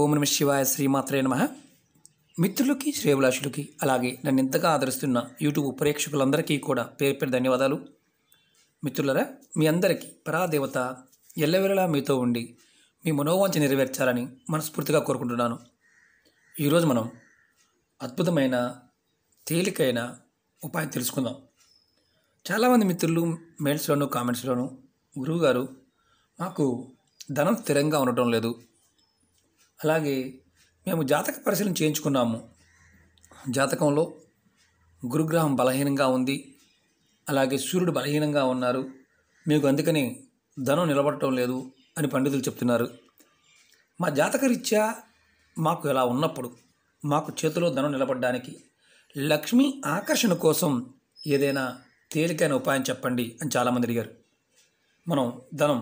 ఓం నమ శివాయ శ్రీమాత్రే నమ మిత్రులకి శ్రేభిలాషులకి అలాగే నన్ను ఇంతగా ఆదరిస్తున్న యూట్యూబ్ ప్రేక్షకులందరికీ కూడా పేరు పేరు ధన్యవాదాలు మిత్రులరా మీ అందరికీ పరాదేవత ఎల్లవెల్లలా మీతో ఉండి మీ మనోవాంచ నెరవేర్చాలని మనస్ఫూర్తిగా కోరుకుంటున్నాను ఈరోజు మనం అద్భుతమైన తేలికైన ఉపాయం తెలుసుకుందాం చాలామంది మిత్రులు మెయిల్స్లోను కామెంట్స్లోనూ గురువుగారు మాకు ధనం స్థిరంగా ఉండటం లేదు అలాగే మేము జాతక పరిశీలన చేయించుకున్నాము జాతకంలో గురుగ్రహం బలహీనంగా ఉంది అలాగే సూర్యుడు బలహీనంగా ఉన్నారు మీకు అందుకని ధనం నిలబడటం లేదు అని పండితులు చెప్తున్నారు మా జాతక రీత్యా మాకు ఇలా ఉన్నప్పుడు మాకు చేతిలో ధనం నిలబడడానికి లక్ష్మి ఆకర్షణ కోసం ఏదైనా తేలికైన ఉపాయం చెప్పండి అని చాలామంది అడిగారు మనం ధనం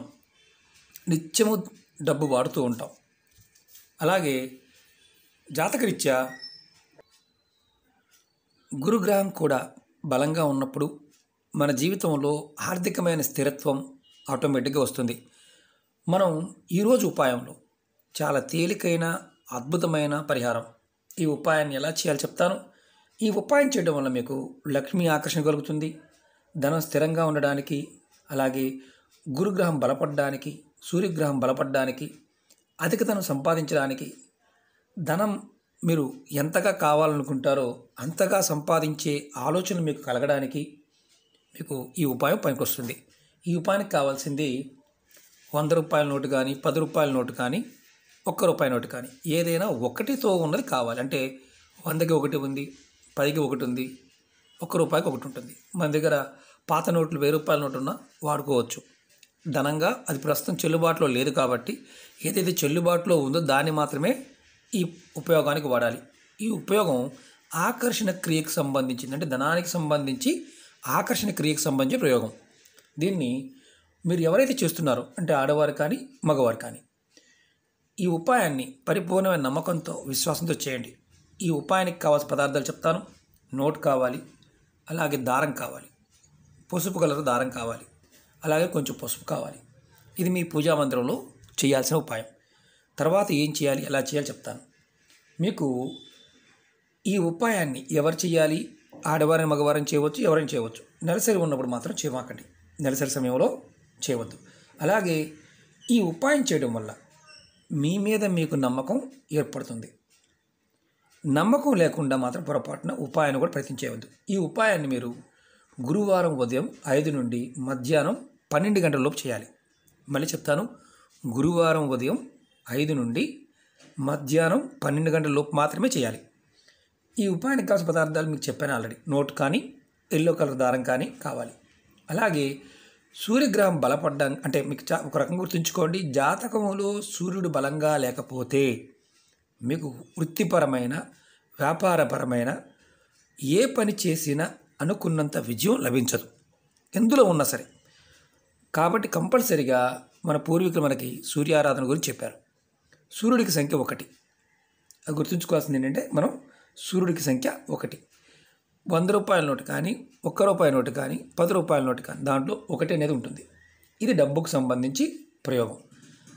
నిత్యము డబ్బు వాడుతూ ఉంటాం అలాగే జాతకరీత్యా గురుగ్రహం కూడా బలంగా ఉన్నప్పుడు మన జీవితంలో ఆర్థికమైన స్థిరత్వం ఆటోమేటిక్గా వస్తుంది మనం ఈరోజు ఉపాయంలో చాలా తేలికైన అద్భుతమైన పరిహారం ఈ ఉపాయాన్ని ఎలా చేయాలో చెప్తాను ఈ ఉపాయం చేయడం వల్ల మీకు లక్ష్మి ఆకర్షణ కలుగుతుంది ధనం స్థిరంగా ఉండడానికి అలాగే గురుగ్రహం బలపడడానికి సూర్యగ్రహం బలపడడానికి అధికతను సంపాదించడానికి ధనం మీరు ఎంతగా కావాలనుకుంటారో అంతగా సంపాదించే ఆలోచన మీకు కలగడానికి మీకు ఈ ఉపాయం పనికొస్తుంది ఈ ఉపాయానికి కావాల్సింది వంద రూపాయల నోటు కానీ పది రూపాయల నోటు కానీ ఒక్క రూపాయి నోటు కానీ ఏదైనా ఒకటితో ఉన్నది కావాలి అంటే వందకి ఒకటి ఉంది పదికి ఒకటి ఉంది ఒక్క రూపాయికి ఒకటి ఉంటుంది మన దగ్గర పాత నోట్లు వెయ్యి రూపాయల నోటు ఉన్నా వాడుకోవచ్చు ధనంగా అది ప్రస్తుతం చెల్లుబాటులో లేదు కాబట్టి ఏదైతే చెల్లుబాటులో ఉందో దాన్ని మాత్రమే ఈ ఉపయోగానికి వాడాలి ఈ ఉపయోగం ఆకర్షణ క్రియకు సంబంధించింది అంటే ధనానికి సంబంధించి ఆకర్షణ క్రియకు సంబంధించి ప్రయోగం దీన్ని మీరు ఎవరైతే చేస్తున్నారో అంటే ఆడవారు కానీ మగవారు కానీ ఈ ఉపాయాన్ని పరిపూర్ణమైన నమ్మకంతో విశ్వాసంతో చేయండి ఈ ఉపాయానికి కావాల్సిన పదార్థాలు చెప్తాను నోట్ కావాలి అలాగే దారం కావాలి పసుపు కలర్ దారం కావాలి అలాగే కొంచెం పసుపు కావాలి ఇది మీ పూజా మంత్రంలో చేయాల్సిన ఉపాయం తర్వాత ఏం చేయాలి ఎలా చేయాలి చెప్తాను మీకు ఈ ఉపాయాన్ని ఎవరు చేయాలి ఆడవారిని మగవారిని చేయవచ్చు ఎవరైనా చేయవచ్చు నెలసరి ఉన్నప్పుడు మాత్రం చేయమాకండి నెలసరి సమయంలో చేయవద్దు అలాగే ఈ ఉపాయం చేయడం వల్ల మీ మీద మీకు నమ్మకం ఏర్పడుతుంది నమ్మకం లేకుండా మాత్రం పొరపాటున ఉపాయాన్ని కూడా ప్రయత్నించేయవద్దు ఈ ఉపాయాన్ని మీరు గురువారం ఉదయం ఐదు నుండి మధ్యాహ్నం పన్నెండు గంటల లోపు చేయాలి మళ్ళీ చెప్తాను గురువారం ఉదయం ఐదు నుండి మధ్యాహ్నం పన్నెండు గంటల లోపు మాత్రమే చేయాలి ఈ ఉపాయానికి కావాల్సిన పదార్థాలు మీకు చెప్పాను ఆల్రెడీ నోట్ కానీ ఎల్లో కలర్ దారం కానీ కావాలి అలాగే సూర్యగ్రహం బలపడ్డం అంటే మీకు ఒక రకం గుర్తుంచుకోండి జాతకంలో సూర్యుడు బలంగా లేకపోతే మీకు వృత్తిపరమైన వ్యాపారపరమైన ఏ పని చేసినా అనుకున్నంత విజయం లభించదు ఎందులో ఉన్నా సరే కాబట్టి కంపల్సరిగా మన పూర్వీకులు మనకి సూర్యారాధన గురించి చెప్పారు సూర్యుడికి సంఖ్య ఒకటి అది గుర్తుంచుకోవాల్సింది ఏంటంటే మనం సూర్యుడికి సంఖ్య ఒకటి వంద రూపాయల నోటు కానీ ఒక్క రూపాయి నోటు కానీ పది రూపాయల నోటు కానీ దాంట్లో ఒకటి అనేది ఉంటుంది ఇది డబ్బుకు సంబంధించి ప్రయోగం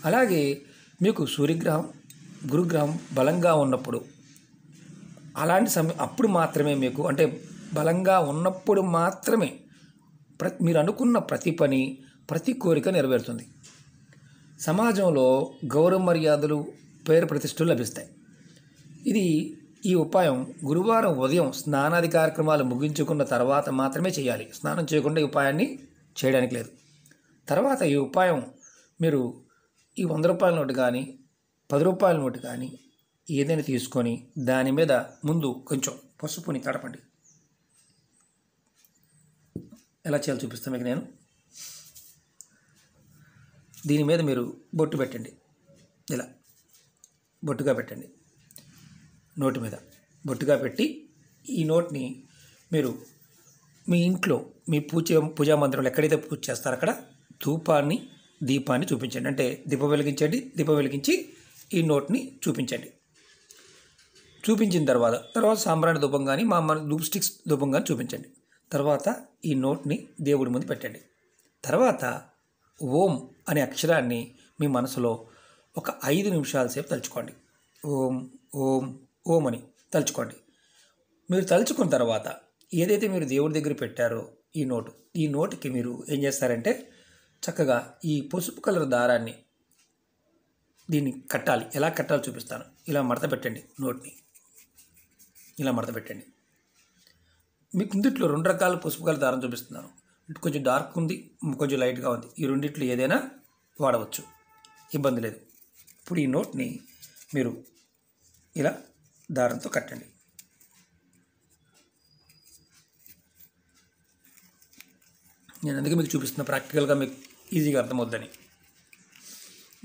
అలాగే మీకు సూర్యగ్రహం గురుగ్రహం బలంగా ఉన్నప్పుడు అలాంటి సమయం అప్పుడు మాత్రమే మీకు అంటే బలంగా ఉన్నప్పుడు మాత్రమే ప్ర మీరు అనుకున్న ప్రతి పని ప్రతి కోరిక నెరవేరుతుంది సమాజంలో గౌరవ మర్యాదలు పేరు ప్రతిష్టలు లభిస్తాయి ఇది ఈ ఉపాయం గురువారం ఉదయం స్నానాది కార్యక్రమాలు ముగించుకున్న తర్వాత మాత్రమే చేయాలి స్నానం చేయకుండా ఈ ఉపాయాన్ని చేయడానికి లేదు తర్వాత ఈ ఉపాయం మీరు ఈ వంద రూపాయల నోటు కానీ పది రూపాయల నోటు కానీ ఏదైనా తీసుకొని దాని మీద ముందు కొంచెం పసుపుని తడపండి ఎలా చేయాలో చూపిస్తాను మీకు నేను దీని మీద మీరు బొట్టు పెట్టండి ఇలా బొట్టుగా పెట్టండి నోటు మీద బొట్టుగా పెట్టి ఈ నోట్ని మీరు మీ ఇంట్లో మీ పూజ పూజా మందిరంలో ఎక్కడైతే పూజ చేస్తారో అక్కడ ధూపాన్ని దీపాన్ని చూపించండి అంటే దీపం వెలిగించండి దీపం వెలిగించి ఈ నోట్ని చూపించండి చూపించిన తర్వాత తర్వాత సాంబ్రాణి ధూపం కానీ మా అమ్మ లూప్ స్టిక్స్ ధూపం కానీ చూపించండి తర్వాత ఈ నోట్ని దేవుడి ముందు పెట్టండి తర్వాత ఓం అనే అక్షరాన్ని మీ మనసులో ఒక ఐదు నిమిషాల సేపు తలుచుకోండి ఓం ఓం ఓం అని తలుచుకోండి మీరు తలుచుకున్న తర్వాత ఏదైతే మీరు దేవుడి దగ్గర పెట్టారో ఈ నోటు ఈ నోటుకి మీరు ఏం చేస్తారంటే చక్కగా ఈ పసుపు కలర్ దారాన్ని దీన్ని కట్టాలి ఎలా కట్టాలో చూపిస్తాను ఇలా మడత పెట్టండి నోట్ని ఇలా మడత పెట్టండి మీకు ఇందుట్లో రెండు రకాల పసుపు కలర్ దారం చూపిస్తున్నాను కొంచెం డార్క్ ఉంది కొంచెం లైట్గా ఉంది ఈ రెండిట్లు ఏదైనా వాడవచ్చు ఇబ్బంది లేదు ఇప్పుడు ఈ నోట్ని మీరు ఇలా దారంతో కట్టండి నేను అందుకే మీకు చూపిస్తున్న ప్రాక్టికల్గా మీకు ఈజీగా అర్థమవుద్దని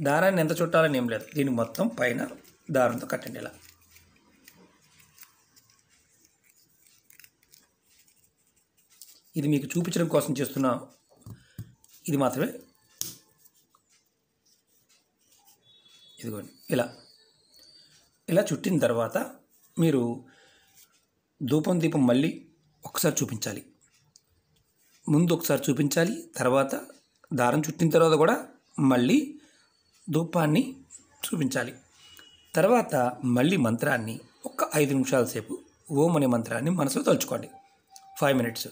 దారాన్ని ఎంత చుట్టాలని ఏం లేదు దీన్ని మొత్తం పైన దారంతో కట్టండి ఇలా ఇది మీకు చూపించడం కోసం చేస్తున్న ఇది మాత్రమే ఇదిగోండి ఇలా ఇలా చుట్టిన తర్వాత మీరు ధూపం దీపం మళ్ళీ ఒకసారి చూపించాలి ముందు ఒకసారి చూపించాలి తర్వాత దారం చుట్టిన తర్వాత కూడా మళ్ళీ ధూపాన్ని చూపించాలి తర్వాత మళ్ళీ మంత్రాన్ని ఒక ఐదు నిమిషాల సేపు ఓం అనే మంత్రాన్ని మనసులో తలుచుకోండి ఫైవ్ మినిట్స్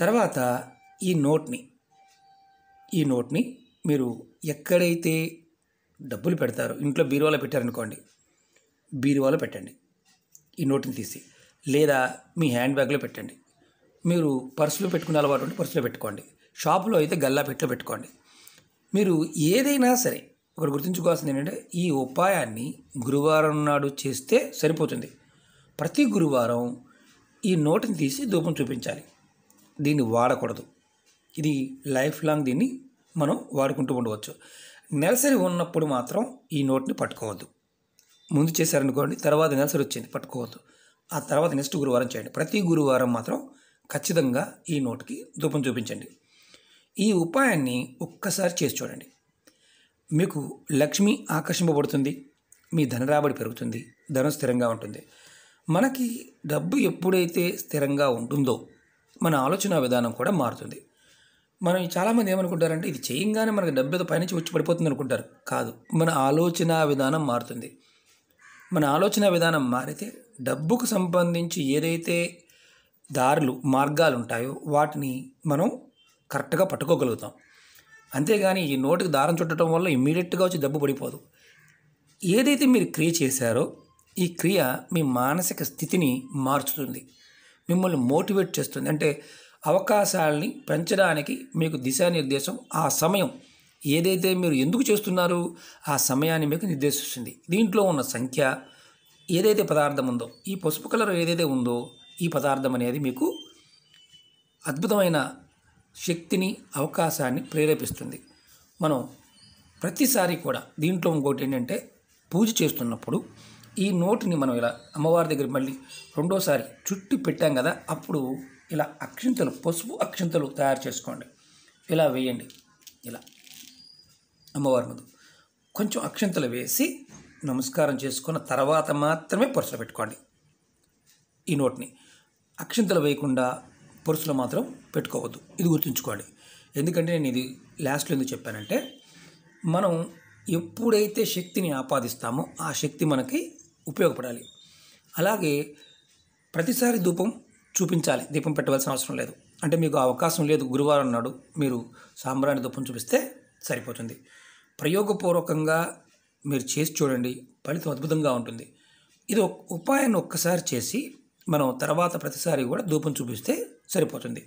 తర్వాత ఈ నోట్ని ఈ నోట్ని మీరు ఎక్కడైతే డబ్బులు పెడతారో ఇంట్లో బీరువాలో పెట్టారనుకోండి బీరువాలో పెట్టండి ఈ నోట్ని తీసి లేదా మీ హ్యాండ్ బ్యాగ్లో పెట్టండి మీరు పర్సులో పెట్టుకునే అలవాటు ఉంటే పర్సులో పెట్టుకోండి షాపులో అయితే గల్లా పెట్టలో పెట్టుకోండి మీరు ఏదైనా సరే ఒకటి గుర్తుంచుకోవాల్సింది ఏంటంటే ఈ ఉపాయాన్ని గురువారం నాడు చేస్తే సరిపోతుంది ప్రతి గురువారం ఈ నోటుని తీసి ధూపం చూపించాలి దీన్ని వాడకూడదు ఇది లైఫ్ లాంగ్ దీన్ని మనం వాడుకుంటూ ఉండవచ్చు నెలసరి ఉన్నప్పుడు మాత్రం ఈ నోట్ని పట్టుకోవద్దు ముందు చేశారనుకోండి తర్వాత నెలసరి వచ్చింది పట్టుకోవద్దు ఆ తర్వాత నెక్స్ట్ గురువారం చేయండి ప్రతి గురువారం మాత్రం ఖచ్చితంగా ఈ నోట్కి ధూపం చూపించండి ఈ ఉపాయాన్ని ఒక్కసారి చేసి చూడండి మీకు లక్ష్మి ఆకర్షింపబడుతుంది మీ ధన రాబడి పెరుగుతుంది ధనం స్థిరంగా ఉంటుంది మనకి డబ్బు ఎప్పుడైతే స్థిరంగా ఉంటుందో మన ఆలోచన విధానం కూడా మారుతుంది మనం చాలామంది ఏమనుకుంటారంటే ఇది చేయంగానే మనకు డబ్బు పైనుంచి వచ్చి పడిపోతుంది అనుకుంటారు కాదు మన ఆలోచన విధానం మారుతుంది మన ఆలోచన విధానం మారితే డబ్బుకు సంబంధించి ఏదైతే దారులు మార్గాలు ఉంటాయో వాటిని మనం కరెక్ట్గా పట్టుకోగలుగుతాం అంతేగాని ఈ నోటికి దారం చుట్టడం వల్ల ఇమ్మీడియట్గా వచ్చి డబ్బు పడిపోదు ఏదైతే మీరు క్రియ చేశారో ఈ క్రియ మీ మానసిక స్థితిని మార్చుతుంది మిమ్మల్ని మోటివేట్ చేస్తుంది అంటే అవకాశాలని పెంచడానికి మీకు దిశానిర్దేశం ఆ సమయం ఏదైతే మీరు ఎందుకు చేస్తున్నారు ఆ సమయాన్ని మీకు నిర్దేశిస్తుంది దీంట్లో ఉన్న సంఖ్య ఏదైతే పదార్థం ఉందో ఈ పసుపు కలర్ ఏదైతే ఉందో ఈ పదార్థం అనేది మీకు అద్భుతమైన శక్తిని అవకాశాన్ని ప్రేరేపిస్తుంది మనం ప్రతిసారి కూడా దీంట్లో ఇంకోటి ఏంటంటే పూజ చేస్తున్నప్పుడు ఈ నోటుని మనం ఇలా అమ్మవారి దగ్గర మళ్ళీ రెండోసారి చుట్టి పెట్టాం కదా అప్పుడు ఇలా అక్షింతలు పసుపు అక్షింతలు తయారు చేసుకోండి ఇలా వేయండి ఇలా అమ్మవారి ముందు కొంచెం అక్షింతలు వేసి నమస్కారం చేసుకున్న తర్వాత మాత్రమే పరుసులో పెట్టుకోండి ఈ నోట్ని అక్షింతలు వేయకుండా పరుసులో మాత్రం పెట్టుకోవద్దు ఇది గుర్తుంచుకోండి ఎందుకంటే నేను ఇది లాస్ట్లో ఎందుకు చెప్పానంటే మనం ఎప్పుడైతే శక్తిని ఆపాదిస్తామో ఆ శక్తి మనకి ఉపయోగపడాలి అలాగే ప్రతిసారి ధూపం చూపించాలి దీపం పెట్టవలసిన అవసరం లేదు అంటే మీకు అవకాశం లేదు గురువారం నాడు మీరు సాంబ్రాణి ధూపం చూపిస్తే సరిపోతుంది ప్రయోగపూర్వకంగా మీరు చేసి చూడండి ఫలితం అద్భుతంగా ఉంటుంది ఇది ఉపాయాన్ని ఒక్కసారి చేసి మనం తర్వాత ప్రతిసారి కూడా ధూపం చూపిస్తే సరిపోతుంది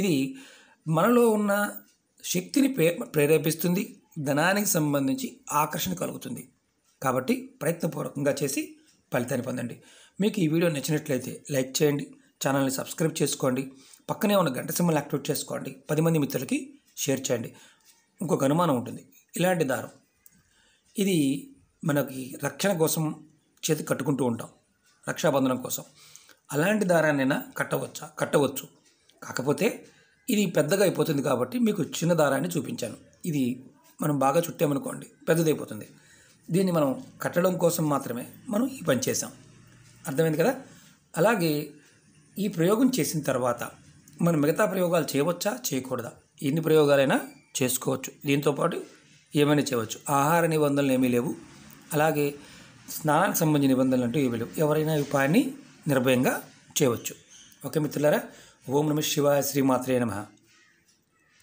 ఇది మనలో ఉన్న శక్తిని ప్రేరేపిస్తుంది ధనానికి సంబంధించి ఆకర్షణ కలుగుతుంది కాబట్టి ప్రయత్నపూర్వకంగా చేసి ఫలితాన్ని పొందండి మీకు ఈ వీడియో నచ్చినట్లయితే లైక్ చేయండి ఛానల్ని సబ్స్క్రైబ్ చేసుకోండి పక్కనే ఉన్న గంట సింబల్ యాక్టివేట్ చేసుకోండి పది మంది మిత్రులకి షేర్ చేయండి ఇంకొక అనుమానం ఉంటుంది ఇలాంటి దారం ఇది మనకి రక్షణ కోసం చేతి కట్టుకుంటూ ఉంటాం రక్షాబంధనం కోసం అలాంటి దారాన్నైనా కట్టవచ్చా కట్టవచ్చు కాకపోతే ఇది పెద్దగా అయిపోతుంది కాబట్టి మీకు చిన్న దారాన్ని చూపించాను ఇది మనం బాగా చుట్టామనుకోండి పెద్దదైపోతుంది దీన్ని మనం కట్టడం కోసం మాత్రమే మనం ఈ పని చేసాం అర్థమైంది కదా అలాగే ఈ ప్రయోగం చేసిన తర్వాత మనం మిగతా ప్రయోగాలు చేయవచ్చా చేయకూడదా ఎన్ని ప్రయోగాలైనా చేసుకోవచ్చు దీంతోపాటు ఏమైనా చేయవచ్చు ఆహార నిబంధనలు ఏమీ లేవు అలాగే స్నానానికి సంబంధించిన నిబంధనలు అంటూ ఏమీ లేవు ఎవరైనా ఉపాయాన్ని నిర్భయంగా చేయవచ్చు ఓకే మిత్రులారా ఓం నమ శివాయ శ్రీమాత్రే నమ